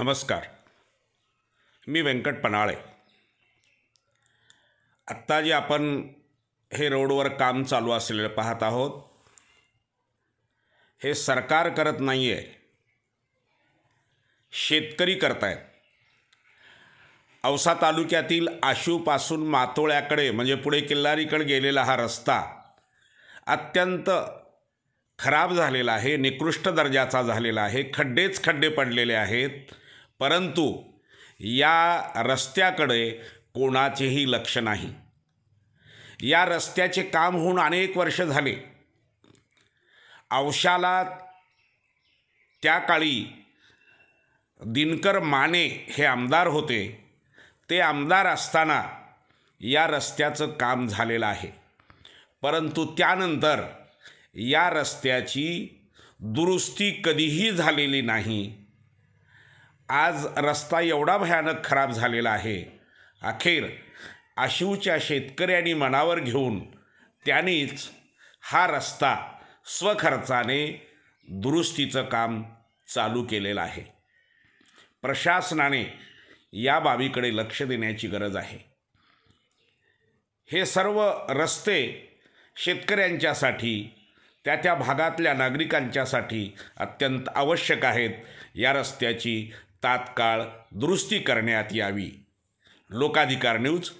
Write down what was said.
नमस्कार मी व्यंकट पनाळे आत्ता जे आपण हे रोडवर काम चालू असलेलं पाहत आहोत हे सरकार करत नाही आहे शेतकरी आहेत औसा तालुक्यातील आशूपासून मातोळ्याकडे म्हणजे पुढे किल्लारीकडे गेलेला हा रस्ता अत्यंत खराब झालेला आहे निकृष्ट दर्जाचा झालेला आहे खड्डेच खड्डे पडलेले आहेत परंतु या रस्त्याकडे कोणाचेही लक्ष नाही या रस्त्याचे काम होऊन अनेक वर्ष झाले अवशाला त्या काळी दिनकर माने हे आमदार होते ते आमदार असताना या रस्त्याचं काम झालेलं आहे परंतु त्यानंतर या रस्त्याची दुरुस्ती कधीही झालेली नाही आज रस्ता एवढा भयानक खराब झालेला आहे अखेर आशिवच्या शेतकऱ्यांनी मनावर घेऊन त्यांनीच हा रस्ता स्वखर्चाने दुरुस्तीचं काम चालू केलेलं आहे प्रशासनाने या बाबीकडे लक्ष देण्याची गरज आहे हे सर्व रस्ते शेतकऱ्यांच्यासाठी त्या त्या भागातल्या नागरिकांच्यासाठी अत्यंत आवश्यक आहेत या रस्त्याची तात्काळ दुरुस्ती करण्यात यावी लोकाधिकार न्यूज